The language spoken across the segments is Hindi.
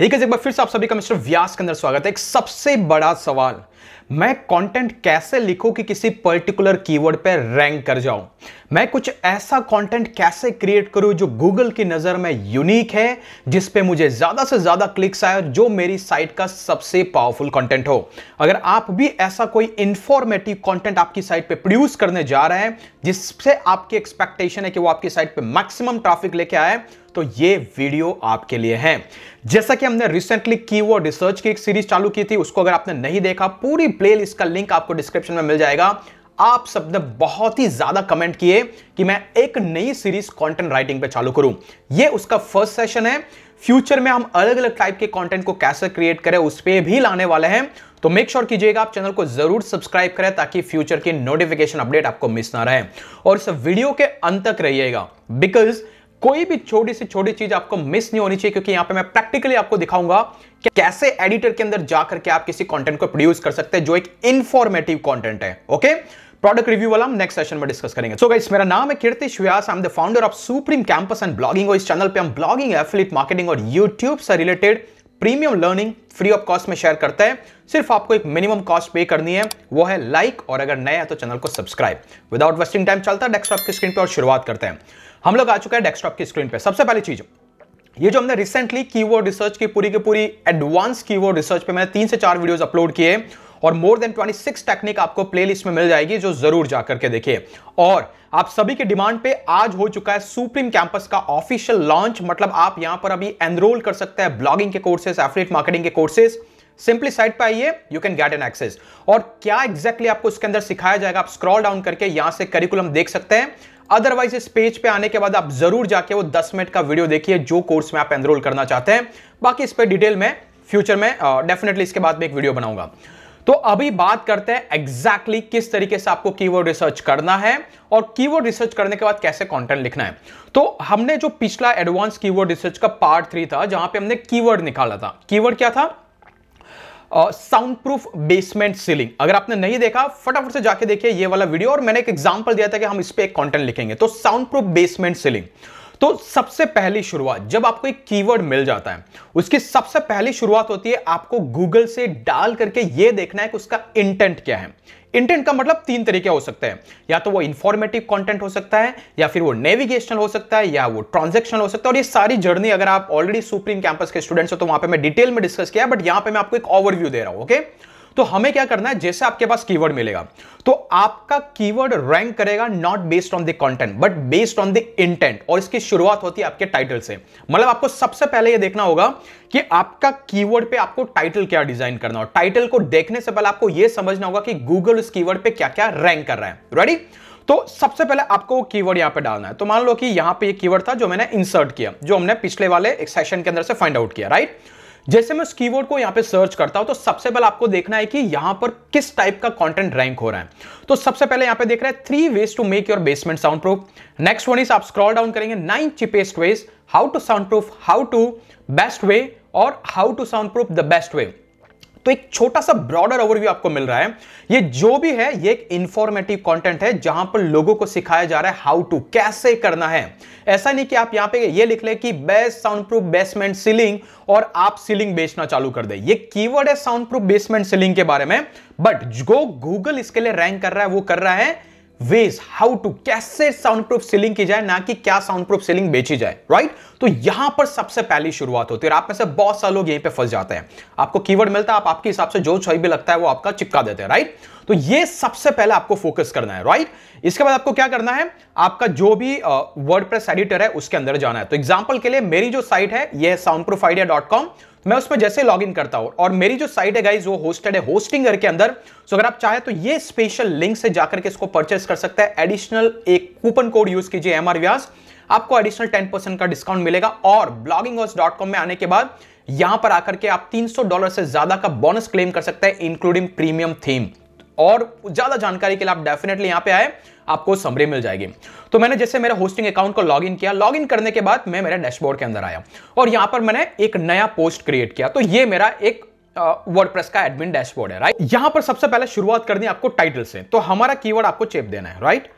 एक बार फिर से आप सभी का मिस्टर व्यास के अंदर स्वागत है एक सबसे बड़ा सवाल मैं कंटेंट कैसे लिखूं कि किसी पर्टिकुलर कीवर्ड पर रैंक कर जाऊं मैं कुछ ऐसा कंटेंट कैसे क्रिएट करूं जो गूगल की नज़र में यूनिक है जिस पे मुझे ज़्यादा से ज़्यादा क्लिक्स आए जो मेरी साइट का सबसे पावरफुल कंटेंट हो अगर आप भी ऐसा कोई इंफॉर्मेटिव कंटेंट आपकी साइट पे प्रोड्यूस करने जा रहे हैं जिससे आपकी एक्सपेक्टेशन है कि वो आपकी साइट पे मैक्सिमम ट्रैफिक लेके आए तो ये वीडियो आपके लिए है जैसा कि हमने रिसेंटली कीवर्ड रिसर्च की एक सीरीज चालू की थी उसको अगर आपने नहीं देखा पूरी प्लेलिस्ट का लिंक आपको डिस्क्रिप्शन में मिल जाएगा आप सबने बहुत ही ज्यादा कमेंट किए कि मैं एक नई सीरीज कंटेंट राइटिंग पे चालू करूं ये उसका फर्स्ट सेशन है फ्यूचर में हम अलग अलग टाइप के कंटेंट को कैसे क्रिएट करें उस पर भी लाने वाले हैं तो मेक श्योर कीजिएगा आप चैनल को जरूर सब्सक्राइब करें ताकि फ्यूचर की नोटिफिकेशन अपडेट आपको मिस ना रहे और इस वीडियो के अंत तक रहिएगा बिकॉज कोई भी छोटी से छोटी चीज आपको मिस नहीं होनी चाहिए क्योंकि यहां पे मैं प्रैक्टिकली आपको दिखाऊंगा कि कैसे एडिटर के अंदर जाकर के आप किसी कंटेंट को प्रोड्यूस कर सकते हैं जो एक इंफॉर्मेटिव कंटेंट है ओके प्रोडक्ट रिव्यू वाला हम नेक्स्ट सेशन में डिस्कस करेंगे सो so गाइस मेरा नाम है Kirti Vyas I am the founder of supreme campus and blogging और इस चैनल पे हम ब्लॉगिंग एफिलिट मार्केटिंग और यूट्यूब से related premium learning free of cost में शेयर करता है सिर्फ आपको एक मिनिमम कॉस्ट पे करनी है वो है लाइक like, और अगर नया है तो चैनल को सब्सक्राइब विदाउट वेस्टिंग टाइम चलता है डेस्कटॉप की स्क्रीन पर और शुरुआत करते हैं हम लोग आ चुके हैं डेस्कटॉप की स्क्रीन पे सबसे पहली चीज ये जो हमने रिसेंटली कीवर्ड रिसर्च की पूरी की पूरी एडवांस कीवर्ड रिसर्च पे मैंने तीन से चार वीडियोस अपलोड किए और मोर देन 26 टेक्निक आपको प्लेलिस्ट में मिल जाएगी जो जरूर जाकर के देखिए और आप सभी के डिमांड पे आज हो चुका है सुप्रीम कैंपस का ऑफिशियल लॉन्च मतलब आप यहां पर अभी एनरोल कर सकते हैं ब्लॉगिंग के कोर्सेज एफिलेट मार्केटिंग के कोर्सेज सिंपली साइट पे आइए you can get an access और क्या एग्जैक्टली exactly आपको इसके अंदर सिखाया जाएगा आप स्क्रॉल डाउन करके यहां से करिकुलम देख सकते हैं अदरवाइज इस पेज पे आने के बाद आप जरूर जाके वो 10 मिनट का वीडियो देखिए जो कोर्स में आप एनरोल करना चाहते हैं बाकी इस पर डिटेल में फ्यूचर में डेफिनेटली इसके बाद में एक वीडियो बनाऊंगा तो अभी बात करते हैं एग्जैक्टली exactly किस तरीके से आपको कीवर्ड रिसर्च करना है और कीवर्ड रिसर्च करने के बाद कैसे कंटेंट लिखना है तो हमने जो पिछला एडवांस कीवर्ड रिसर्च का पार्ट थ्री था जहां पे हमने कीवर्ड निकाला था कीवर्ड क्या था साउंड प्रूफ बेसमेंट सीलिंग अगर आपने नहीं देखा फटाफट से जाके देखिए ये वाला वीडियो और मैंने एक एग्जाम्पल दिया था कि हम इस पर एक कॉन्टेंट लिखेंगे तो साउंड प्रूफ बेसमेंट सीलिंग तो सबसे पहली शुरुआत जब आपको एक कीवर्ड मिल जाता है उसकी सबसे पहली शुरुआत होती है आपको गूगल से डाल करके ये देखना है कि उसका इंटेंट क्या है इंटेंट का मतलब तीन तरीके हो सकते हैं या तो वो इंफॉर्मेटिव कंटेंट हो सकता है या फिर वो नेविगेशनल हो सकता है या वो ट्रांजेक्शनल हो सकता है और ये सारी जर्नी अगर आप ऑलरेडी सुप्रीम कैंपस के स्टूडेंट्स हो तो वहां पे मैं डिटेल में डिस्कस किया बट यहां पे मैं आपको एक ओवरव्यू दे रहा हूं ओके okay? तो हमें क्या करना है जैसे आपके पास कीवर्ड मिलेगा तो आपका कीवर्ड रैंक करेगा not based on the content but based on the intent और इसकी शुरुआत होती है आपके टाइटल से मतलब आपको सबसे पहले यह देखना होगा कि आपका कीवर्ड पे आपको टाइटल क्या डिजाइन करना हो टाइटल को देखने से पहले आपको यह समझना होगा कि गूगल उस कीवर्ड पे क्या क्या रैंक कर रहा है रेडी तो सबसे पहले आपको वो कीवर्ड यहां पे डालना है तो मान लो कि यहां पे ये कीवर्ड था जो मैंने इंसर्ट किया जो हमने पिछले वाले सेशन के अंदर से फाइंड आउट किया राइट right? जैसे मैं उस कीवर्ड को यहां पे सर्च करता हूं तो सबसे पहले आपको देखना है कि यहां पर किस टाइप का कंटेंट रैंक हो रहा है तो सबसे पहले यहां पे देख रहे हैं three ways to make your basement sound proof next one is आप स्क्रॉल डाउन करेंगे nine cheapest ways how to sound proof how to best way और how to sound proof the best way तो एक छोटा सा ब्रॉडर ओवरव्यू आपको मिल रहा है ये जो भी है ये एक इंफॉर्मेटिव कंटेंट है जहां पर लोगों को सिखाया जा रहा है हाउ टू कैसे करना है ऐसा नहीं कि आप यहां पे ये लिख ले कि best sound proof basement ceiling और आप सीलिंग बेचना चालू कर दे ये कीवर्ड है साउंड प्रूफ बेसमेंट सीलिंग के बारे में बट जो गूगल इसके लिए रैंक कर रहा है वो कर रहा है वेज हाउ टू कैसे साउंड प्रूफ सीलिंग की जाए ना कि क्या साउंड प्रूफ सीलिंग बेची जाए राइट right? तो यहां पर सबसे पहली शुरुआत होती है और आप में से बहुत सारे लोग यहीं पे फंस जाते हैं आपको कीवर्ड मिलता है आप आपके हिसाब से जो सही भी लगता है वो आपका चिपका देते हैं राइट तो ये सबसे पहले आपको फोकस करना है राइट इसके बाद आपको क्या करना है आपका जो भी वर्ड प्रेस एडिटर है उसके अंदर जाना है तो एग्जाम्पल के लिए मेरी जो साइट है यह sound proof idea dot com मैं उसमें जैसे लॉग इन करता हूं और मेरी जो साइट है गाइज वो होस्टेड है होस्टिंग के अंदर सो अगर आप चाहे तो ये स्पेशल लिंक से जाकर के इसको परचेस कर सकते हैं एडिशनल एक कूपन कोड यूज कीजिए एमआर व्यास आपको एडिशनल टेन परसेंट का डिस्काउंट मिलेगा और ब्लॉगिंग में आने के बाद यहां पर आकर के आप 300 डॉलर से ज्यादा का बोनस क्लेम कर सकते हैं इंक्लूडिंग प्रीमियम थीम और ज्यादा जानकारी के लिए आप डेफिनेटली यहां पे आए आपको समरी मिल जाएगी तो मैंने जैसे मेरे होस्टिंग अकाउंट को लॉगिन किया लॉगिन करने के बाद मैं मेरे डैशबोर्ड के अंदर आया और यहां पर मैंने एक नया पोस्ट क्रिएट किया तो ये मेरा एक वर्डप्रेस का एडमिन डैशबोर्ड है राइट यहां पर सबसे पहले शुरुआत करनी आपको टाइटल से तो हमारा कीवर्ड आपको चेप देना है राइट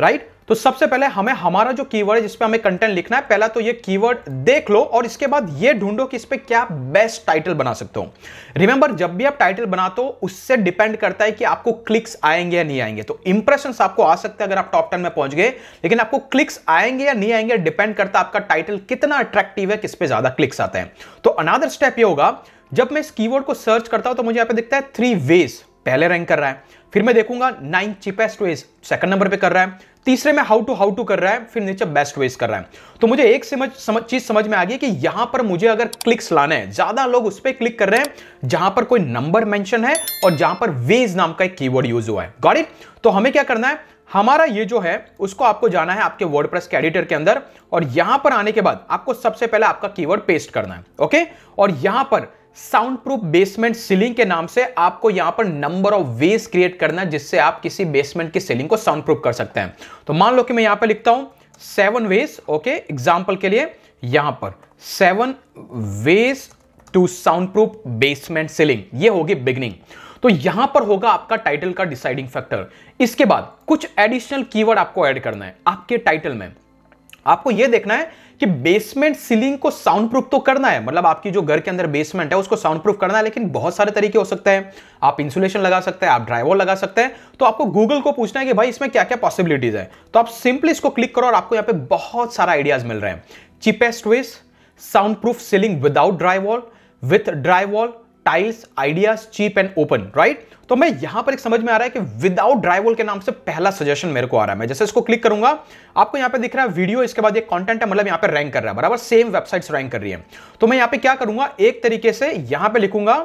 राइट तो सबसे पहले हमें हमारा जो कीवर्ड है जिसपे हमें कंटेंट लिखना है पहला तो ये कीवर्ड देख लो और इसके बाद ये ढूंढो कि इस पर क्या बेस्ट टाइटल बना सकते हो रिमेंबर जब भी आप टाइटल बनाते हो उससे डिपेंड करता है कि आपको क्लिक्स आएंगे या नहीं आएंगे तो इंप्रेशन आपको आ सकते हैं अगर आप टॉप टेन में पहुंच गए लेकिन आपको क्लिक्स आएंगे या नहीं आएंगे डिपेंड करता है आपका टाइटल कितना अट्रैक्टिव है किस पे ज्यादा क्लिक्स आते हैं तो अनादर स्टेप ये होगा जब मैं इस कीवर्ड को सर्च करता हूं तो मुझे यहां पे दिखता है थ्री वेज पहले रैंक कर रहा है फिर मैं देखूंगा nine cheapest ways second number पे कर रहा है तीसरे में हाउ टू हाउ टू कर रहा है फिर नीचे बेस्ट वेज कर रहा है तो मुझे एक समझ समझ चीज समझ में आ गई कि यहां पर मुझे अगर क्लिक्स लाना है ज्यादा लोग उस पर क्लिक कर रहे हैं जहां पर कोई नंबर मेंशन है और जहां पर वेज नाम का एक कीवर्ड यूज हुआ है गॉट इट तो हमें क्या करना है हमारा ये जो है उसको आपको जाना है आपके वर्ड के एडिटर के अंदर और यहां पर आने के बाद आपको सबसे पहले आपका कीवर्ड पेस्ट करना है ओके और यहां पर साउंड प्रूफ बेसमेंट सीलिंग के नाम से आपको यहां पर नंबर ऑफ वेज क्रिएट करना है जिससे आप किसी बेसमेंट की सीलिंग को साउंड प्रूफ कर सकते हैं तो मान लो कि मैं यहां पर लिखता हूं सेवन वेज ओके एग्जाम्पल के लिए यहां पर seven ways to sound proof basement ceiling ये होगी बिगनिंग तो यहां पर होगा आपका टाइटल का डिसाइडिंग फैक्टर इसके बाद कुछ एडिशनल कीवर्ड आपको ऐड करना है आपके टाइटल में आपको यह देखना है कि बेसमेंट सीलिंग को साउंड प्रूफ तो करना है मतलब आपकी जो घर के अंदर बेसमेंट है उसको साउंड प्रूफ करना है लेकिन बहुत सारे तरीके हो सकते हैं आप इंसुलेशन लगा सकते हैं आप ड्राइवॉल लगा सकते हैं तो आपको गूगल को पूछना है कि भाई इसमें क्या क्या पॉसिबिलिटीज है तो आप सिंपली इसको क्लिक करो और आपको यहाँ पे बहुत सारा आइडियाज मिल रहे हैं cheapest ways sound proof ceiling without dry wall with dry wall tiles ideas cheap and open right तो मैं यहां पर एक समझ में आ रहा है कि विदाउट ड्राइवोल के नाम से पहला सजेशन मेरे को आ रहा है मैं जैसे इसको क्लिक करूंगा आपको यहां पे दिख रहा है वीडियो इसके बाद ये कंटेंट है मतलब यहां पे रैंक कर रहा है बराबर सेम वेबसाइट्स रैंक कर रही है तो मैं यहां पे क्या करूंगा एक तरीके से यहां पे लिखूंगा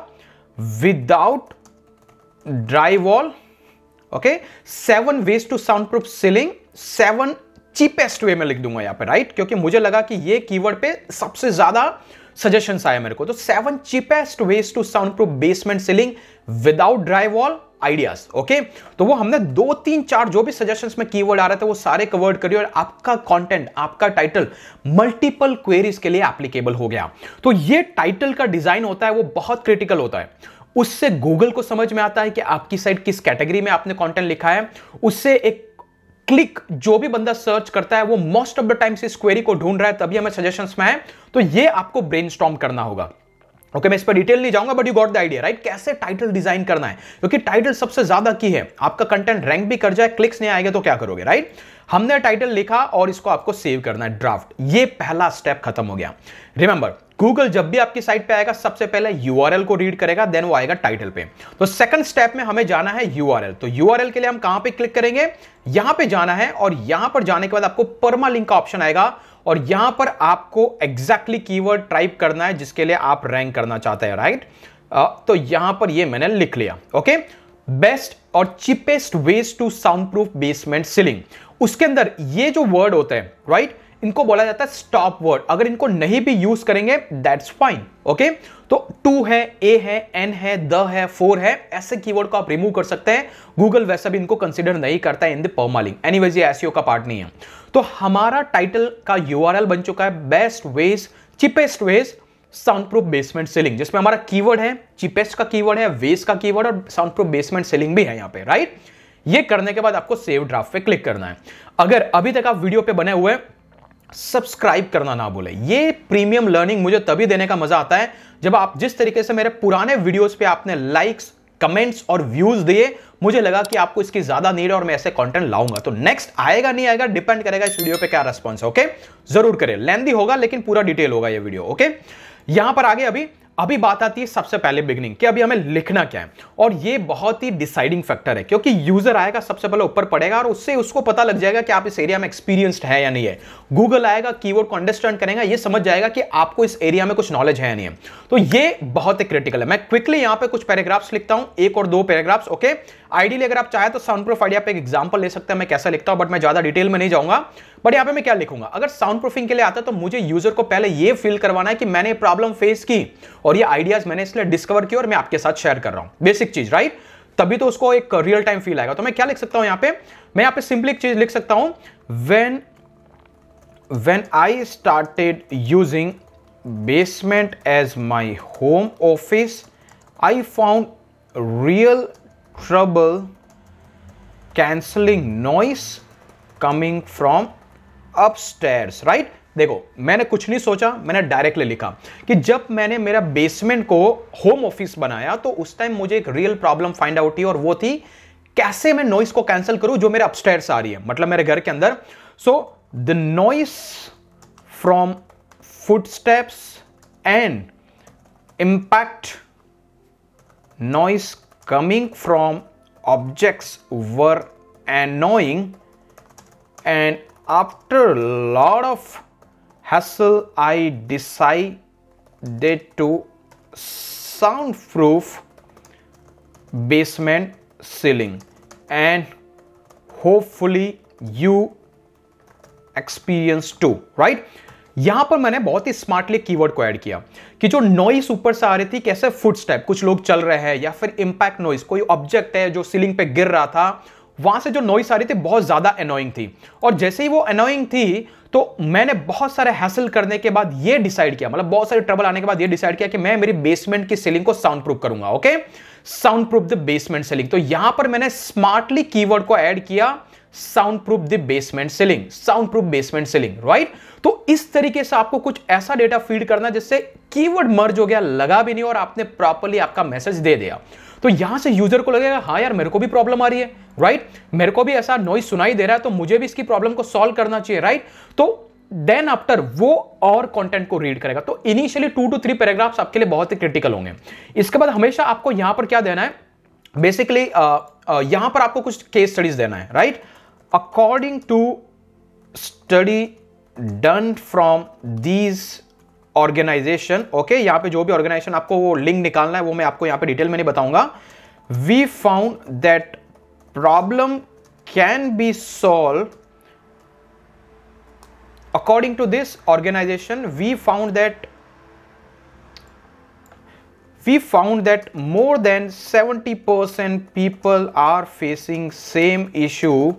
without drywall okay seven ways to sound proof ceiling seven cheapest way में लिख दूंगा यहां पे राइट क्योंकि मुझे लगा कि ये कीवर्ड पे सबसे ज्यादा सजेशन आया मेरे को तो seven cheapest ways to sound proof basement ceiling without dry wall ideas okay तो वो हमने दो तीन चार जो भी सजेशन में कीवर्ड आ रहे थे वो सारे कवर्ड करिए और आपका कॉन्टेंट आपका टाइटल मल्टीपल क्वेरीज के लिए एप्लीकेबल हो गया तो ये टाइटल का डिजाइन होता है वो बहुत क्रिटिकल होता है उससे गूगल को समझ में आता है कि आपकी साइट किस कैटेगरी में आपने कंटेंट लिखा है उससे एक क्लिक जो भी बंदा सर्च करता है वो मोस्ट ऑफ द टाइम्स इस क्वेरी को ढूंढ रहा है तभी हमें सजेशंस में है तो ये आपको ब्रेन करना होगा ओके okay, मैं इस पर डिटेल नहीं जाऊंगा but you got the idea right कैसे टाइटल डिजाइन करना है क्योंकि टाइटल सबसे ज्यादा की है आपका कंटेंट रैंक भी कर जाए क्लिक्स नहीं आएगा तो क्या करोगे राइट हमने टाइटल लिखा और इसको आपको सेव करना है ड्राफ्ट ये पहला स्टेप खत्म हो गया रिमेंबर गूगल जब भी आपकी साइट पे आएगा सबसे पहले यू को रीड करेगा देन वो आएगा टाइटल पे तो सेकंड स्टेप में हमें जाना है यू तो यू के लिए हम कहां पे क्लिक करेंगे यहां पे जाना है और यहां पर जाने के बाद आपको परमा लिंक का ऑप्शन आएगा और यहां पर आपको एग्जैक्टली की वर्ड टाइप करना है जिसके लिए आप रैंक करना चाहते हैं राइट तो यहां पर ये मैंने लिख लिया ओके बेस्ट और cheapest ways to sound proof basement ceiling उसके अंदर ये जो वर्ड होते हैं राइट right? इनको बोला जाता है स्टॉप वर्ड अगर इनको नहीं भी यूज करेंगे दैट्स फाइन ओके तो टू है ए है एन है द है फोर है ऐसे कीवर्ड को आप रिमूव कर सकते हैं गूगल वैसा भी इनको कंसिडर नहीं करता है इन द पर्मालिंग वेज ये e का पार्ट नहीं है तो हमारा टाइटल का यू बन चुका है best ways cheapest ways sound proof basement ceiling जिसमें हमारा कीवर्ड है चिपेस्ट का कीवर्ड है वेज का कीवर्ड और साउंड प्रूफ बेसमेंट सेलिंग भी है यहाँ पे राइट ये करने के बाद आपको सेव ड्राफ्ट पे क्लिक करना है अगर अभी तक आप वीडियो पे बने हुए हैं सब्सक्राइब करना ना बोले ये प्रीमियम लर्निंग मुझे तभी देने का मजा आता है जब आप जिस तरीके से मेरे पुराने वीडियोस पे आपने लाइक्स कमेंट्स और व्यूज दिए मुझे लगा कि आपको इसकी ज्यादा नीड है और मैं ऐसे कंटेंट लाऊंगा तो नेक्स्ट आएगा नहीं आएगा डिपेंड करेगा इस वीडियो पे क्या रेस्पॉन्स है ओके जरूर करें लेंदी होगा लेकिन पूरा डिटेल होगा ये वीडियो ओके यहां पर आगे अभी अभी बात आती है सबसे पहले बिगनिंग कि अभी हमें लिखना क्या है और ये बहुत ही डिसाइडिंग फैक्टर है क्योंकि यूजर आएगा सबसे पहले ऊपर पड़ेगा और उससे उसको पता लग जाएगा कि आप इस एरिया में एक्सपीरियंस्ड है या नहीं है गूगल आएगा कीवर्ड को अंडरस्टैंड करेगा ये समझ जाएगा कि आपको इस एरिया में कुछ नॉलेज है या नहीं है तो ये बहुत ही क्रिटिकल है मैं क्विकली यहां पर कुछ पैराग्राफ्स लिखता हूं एक और दो पैराग्राफ्स ओके आइडियली अगर आप चाहे तो साउंड प्रूफ आइडिया पे एक एग्जाम्पल ले सकते हैं मैं कैसा लिखता हूँ बट मैं ज़्यादा डिटेल में नहीं जाऊंगा बट यहाँ पे मैं क्या लिखूंगा अगर साउंड प्रूफिंग के लिए आता है तो मुझे यूजर को पहले ये फील करवाना है कि मैंने प्रॉब्लम फेस की और ये आइडियाज मैंने इसलिए डिस्कवर किया और मैं आपके साथ शेयर कर रहा हूँ बेसिक चीज़ राइट तभी तो उसको एक रियल टाइम फील आएगा तो मैं क्या लिख सकता हूं यहाँ पे मैं यहाँ पे सिंपली एक चीज़ लिख सकता हूं when when I started using basement as my home office I found real trouble cancelling noise coming from upstairs, right? देखो मैंने कुछ नहीं सोचा मैंने डायरेक्टली लिखा कि जब मैंने मेरा बेसमेंट को होम ऑफिस बनाया तो उस टाइम मुझे एक रियल प्रॉब्लम फाइंड आउट हुई और वो थी कैसे मैं नॉइस को कैंसिल करूं जो मेरे अपस्टेयर आ रही है मतलब मेरे घर के अंदर so the noise from footsteps and impact noise coming from objects were annoying and after a lot of hassle I decided to soundproof basement ceiling and hopefully you experience too right यहां पर मैंने बहुत ही स्मार्टली कीवर्ड को ऐड किया कि जो नॉइस ऊपर से आ रही थी कैसे फुटस्टेप कुछ लोग चल रहे हैं या फिर इंपैक्ट नॉइस कोई ऑब्जेक्ट है जो सीलिंग पे गिर रहा था वहां से जो नॉइस आ रही थी बहुत ज्यादा अनोइंग थी और जैसे ही वो अनोइंग थी तो मैंने बहुत सारे हैसल करने के बाद ये डिसाइड किया मतलब बहुत सारे ट्रबल आने के बाद ये डिसाइड किया कि मैं मेरी बेसमेंट की सीलिंग को साउंड प्रूफ करूंगा okay sound proof the basement ceiling तो यहां पर मैंने स्मार्टली कीवर्ड को ऐड किया sound proof the basement ceiling sound proof basement ceiling right तो इस तरीके से आपको कुछ ऐसा डेटा फीड करना जिससे कीवर्ड मर्ज हो गया लगा भी नहीं और आपने प्रॉपरली आपका मैसेज दे दिया तो यहां से यूजर को लगेगा हाँ यार मेरे को भी प्रॉब्लम आ रही है राइट मेरे को भी ऐसा नॉइज सुनाई दे रहा है तो मुझे भी इसकी प्रॉब्लम को सॉल्व करना चाहिए राइट तो देन आफ्टर वो और कंटेंट को रीड करेगा तो initially two two three paragraphs आपके लिए बहुत ही क्रिटिकल होंगे इसके बाद हमेशा आपको यहां पर क्या देना है बेसिकली यहां पर आपको कुछ केस स्टडीज देना है right right? according to study done from these organization, okay, यहाँ पे जो भी organisation आपको वो link निकालना है वो मैं आपको यहाँ पे detail में नहीं बताऊंगा We found that problem can be solved according to this organization we found that we found that more than 70% people are facing same issue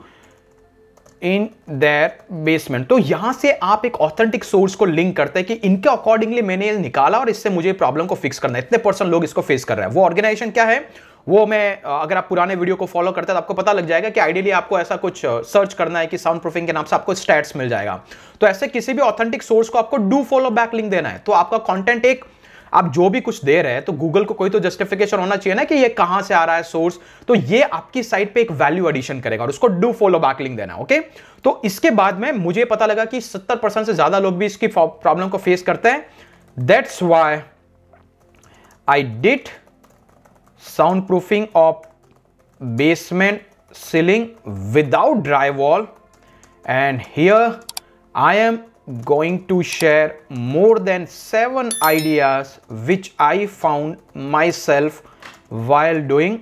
in their basement तो यहां से आप एक ऑथेंटिक सोर्स को लिंक करते हैं कि इनके अकॉर्डिंगली मैंने ये निकाला और इससे मुझे प्रॉब्लम को फिक्स करना है इतने परसेंट लोग इसको फेस कर रहे हैं वो ऑर्गेनाइजेशन क्या है वो मैं अगर आप पुराने वीडियो को फॉलो करते हैं तो आपको पता लग जाएगा कि आइडियली आपको ऐसा कुछ सर्च करना है कि साउंड प्रूफिंग के नाम से आपको स्टैट्स मिल जाएगा तो ऐसे किसी भी ऑथेंटिक सोर्स को आपको डू फॉलो बैक लिंक देना है तो आपका कॉन्टेंट एक आप जो भी कुछ दे रहे हैं तो गूगल को कोई तो जस्टिफिकेशन होना चाहिए ना कि ये कहां से आ रहा है सोर्स तो ये आपकी साइट पे एक वैल्यू एडिशन करेगा और उसको डू फॉलो बैक लिंक देना ओके तो इसके बाद में मुझे पता लगा कि सत्तर परसेंट से ज्यादा लोग भी इसकी प्रॉब्लम को फेस करते हैं that's why I did sound proofing of basement ceiling without dry drywall and here I am going to share more than 7 ideas which I found myself while doing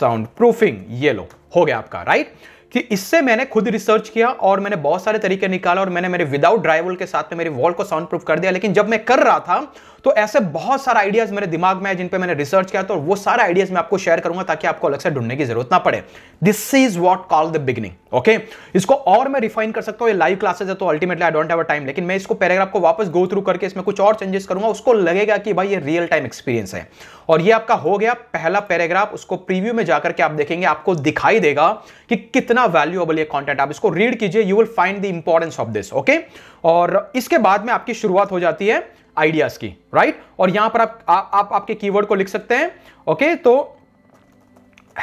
soundproofing. ये लो हो गया आपका राइट कि इससे मैंने खुद रिसर्च किया और मैंने बहुत सारे तरीके निकाला और मैंने मेरे विदाउट ड्राइवल के साथ में मेरी वॉल को साउंड प्रूफ कर दिया लेकिन जब मैं कर रहा था तो ऐसे बहुत सारे आइडियाज मेरे दिमाग में है जिन पे मैंने रिसर्च किया तो वो सारे आइडियाज मैं आपको शेयर करूंगा ताकि आपको अलग से ढूंढने की जरूरत ना पड़े this is what call the beginning okay इसको और मैं रिफाइन कर सकता ये लाइव क्लासेज है तो ultimately I don't have time लेकिन मैं इसको पैराग्राफ को वापस गो थ्रू करके इसमें कुछ और चेंजेस करूंगा उसको लगेगा कि भाई ये रियल टाइम एक्सपीरियंस है और ये आपका हो गया पहला पैराग्राफ उसको प्रीव्यू में जाकर के आप देखेंगे आपको दिखाई देगा कि कितना वैल्यूएबल ये कंटेंट आप इसको रीड कीजिए you will find the importance of this okay और इसके बाद में आपकी शुरुआत हो जाती है आइडियाज की राइट और यहां पर आप, आ, आप आपके कीवर्ड को लिख सकते हैं ओके तो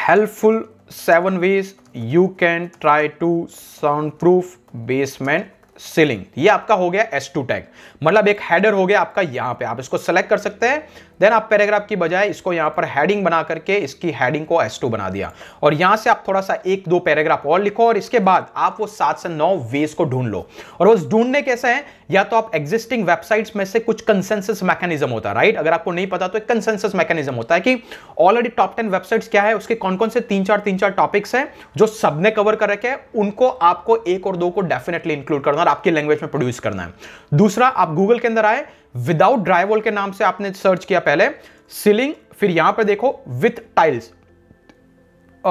helpful seven ways you can try to sound proof basement ceiling ये आपका हो गया एस टू टैग मतलब एक हेडर हो गया आपका यहां पे आप इसको सेलेक्ट कर सकते हैं देन आप पैराग्राफ की बजाय इसको यहां पर हेडिंग बना करके इसकी हेडिंग को एस बना दिया और यहां से आप थोड़ा सा एक दो पैराग्राफ और लिखो और इसके बाद आप वो सात से नौ वेज को ढूंढ लो और वो ढूंढने कैसे हैं या तो आप एग्जिस्टिंग वेबसाइट्स में से कुछ कंसेंसस मैकेनिज्म होता है राइट अगर आपको नहीं पता तो एक कंसेंसस मैकेनिज्म होता है कि ऑलरेडी टॉप टेन वेबसाइट्स क्या है उसके कौन कौन से तीन चार तीन चार टॉपिक्स हैं जो सबने कवर कर रखे हैं उनको आपको एक और दो को डेफिनेटली इंक्लूड करना और आपकी लैंग्वेज में प्रोड्यूस करना है दूसरा आप गूगल के अंदर आए विदाउट ड्राइवॉल के नाम से आपने सर्च किया पहले सीलिंग फिर यहां पर देखो विथ टाइल्स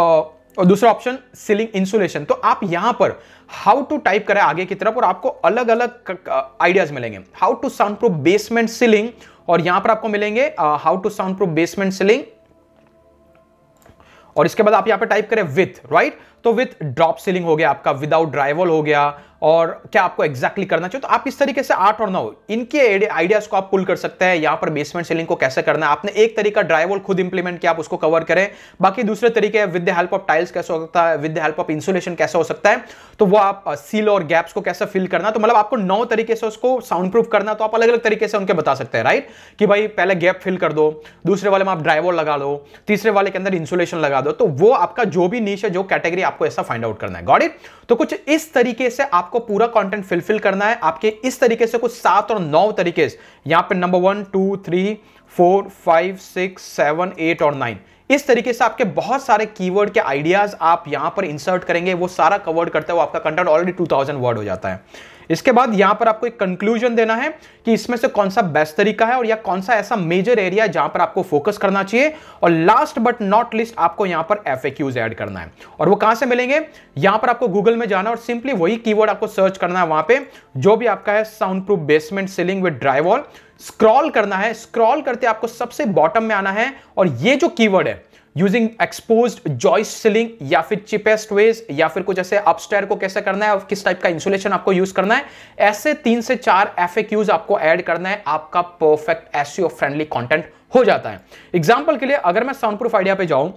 और दूसरा ऑप्शन सीलिंग इंसुलेशन तो आप यहां पर हाउ टू टाइप करें आगे की तरफ और आपको अलग अलग आइडियाज मिलेंगे how to sound proof basement ceiling और यहां पर आपको मिलेंगे how to sound proof basement ceiling और इसके बाद आप यहां पर टाइप करें विथ राइट right? तो विथ ड्रॉप सीलिंग हो गया आपका विदाउट ड्राइवल हो गया और क्या आपको एग्जैक्टली exactly करना चाहिए तो आप इस तरीके से आठ और नौ इनके आइडियाज को आप पुल कर सकते हैं यहां पर बेसमेंट सीलिंग को कैसे करना है आपने एक तरीका ड्राइवल खुद इंप्लीमेंट किया आप उसको कवर करें बाकी दूसरे तरीके with the help of tiles कैसे हो सकता है with the help of insulation कैसे हो सकता है तो वो आप सील और गैप्स को कैसे फिल करना तो मतलब आपको नौ तरीके से उसको साउंड प्रूफ करना तो आप अलग अलग तरीके से उनके बता सकते हैं राइट कि भाई पहले गैप फिल कर दो दूसरे वाले में आप ड्राइवल लगा दो तीसरे वाले के अंदर इंसुलेशन लगा दो तो वो आपका जो भी नीच है जो कैटेगरी आप आपको ऐसा फाइंड आउट करना है गॉड इट तो कुछ इस तरीके से आपको पूरा कंटेंट फिलफिल करना है आपके इस तरीके से कुछ सात और नौ तरीके से यहां पर number one two three four five six seven eight और नाइन इस तरीके से आपके बहुत सारे कीवर्ड के आइडियाज आप यहां पर इंसर्ट करेंगे वो सारा कवर्ड करते हुए आपका कंटेंट ऑलरेडी 2000 वर्ड हो जाता है इसके बाद यहां पर आपको एक कंक्लूजन देना है कि इसमें से कौन सा बेस्ट तरीका है और या कौन सा ऐसा मेजर एरिया जहां पर आपको फोकस करना चाहिए और लास्ट बट नॉट लिस्ट आपको यहां पर एफ ऐड करना है और वो कहां से मिलेंगे यहां पर आपको गूगल में जाना और सिंपली वही कीवर्ड आपको सर्च करना है वहां पे जो भी आपका है sound proof basement ceiling with drywall scroll करना है स्क्रॉल करते आपको सबसे बॉटम में आना है और ये जो कीवर्ड है यूजिंग एक्सपोज जॉइस सिलिंग या फिर चिपेस्ट वेज या फिर कुछ ऐसे अपस्टेयर को कैसे करना है और किस टाइप का इंसुलेशन आपको यूज करना है ऐसे तीन से चार एफ आपको ऐड करना है आपका परफेक्ट एसियो फ्रेंडली कॉन्टेंट हो जाता है एग्जाम्पल के लिए अगर मैं साउंड प्रूफ आइडिया पे जाऊं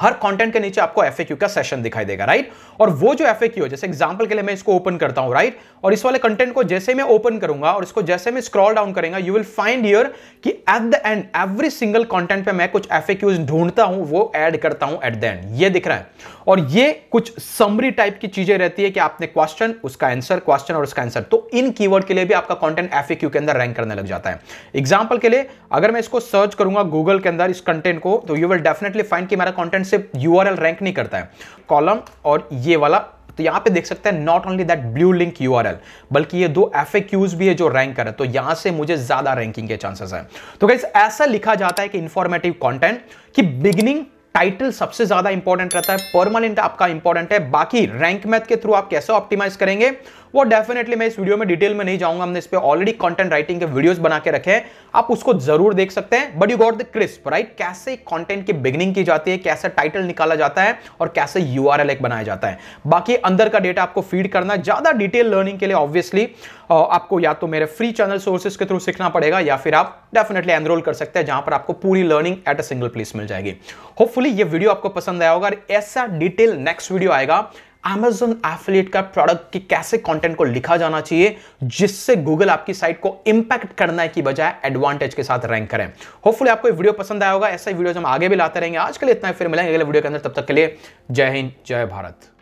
हर कंटेंट के नीचे आपको एफ का सेशन दिखाई देगा राइट और वो जो एफ है जैसे एग्जांपल के लिए मैं इसको ओपन करता हूं राइट और इस वाले कंटेंट को जैसे मैं ओपन करूंगा और इसको जैसे मैं स्क्रॉल डाउन करेंगे यू विल फाइंड हियर कि at the end every single content पे मैं कुछ एफ ढूंढता हूं वो ऐड करता हूं एट द एंड ये दिख रहा है और ये कुछ समरी टाइप की चीजें रहती है कि आपने क्वेश्चन उसका आंसर क्वेश्चन और उसका आंसर तो इन कीवर्ड के लिए भी आपका कंटेंट एफ के अंदर रैंक करने लग जाता है एग्जाम्पल के लिए अगर मैं इसको सर्च करूंगा गूगल के अंदर इस कंटेंट को तो यू विल डेफिनेटली फाइंड कि मेरा कंटेंट से यू रैंक नहीं करता है कॉलम और ये वाला तो यहाँ पे देख सकते हैं not only that blue link you बल्कि ये दो एफ भी है जो रैंक कर रहे तो यहाँ से मुझे ज्यादा रैंकिंग के चांसेस है तो कैसे ऐसा लिखा जाता है कि इंफॉर्मेटिव कॉन्टेंट कि बिगिनिंग टाइटल सबसे ज्यादा इंपॉर्टेंट रहता है परमानेंट आपका इंपॉर्टेंट है बाकी रैंक मैथ के थ्रू आप कैसे ऑप्टिमाइज करेंगे वो डेफिनेटली मैं इस वीडियो में डिटेल में नहीं जाऊंगा हमने इस पर ऑलरेडी कंटेंट राइटिंग के वीडियोस बना के रखे हैं आप उसको जरूर देख सकते हैं but you got the crisp right कैसे कंटेंट की बिगनिंग की जाती है कैसे टाइटल निकाला जाता है और कैसे यू आर एल एक बनाया जाता है बाकी अंदर का डेटा आपको फीड करना ज्यादा डिटेल लर्निंग के लिए ऑब्वियसली आपको या तो मेरे फ्री चैनल सोर्सेज के थ्रू सीखना पड़ेगा या फिर आप डेफिनेटली एनरोल कर सकते हैं जहां पर आपको पूरी learning at a single place मिल जाएगी होपफुली ये वीडियो आपको पसंद आया होगा और ऐसा डिटेल नेक्स्ट वीडियो आएगा Amazon affiliate का प्रोडक्ट की कैसे कंटेंट को लिखा जाना चाहिए जिससे गूगल आपकी साइट को इंपैक्ट करना है की बजाय एडवांटेज के साथ रैंक करें होपफुली आपको वीडियो पसंद आया होगा ऐसे वीडियो हम आगे भी लाते रहेंगे आज के लिए इतना फिर मिलेंगे अगले वीडियो के अंदर तब तक के लिए जय हिंद जय भारत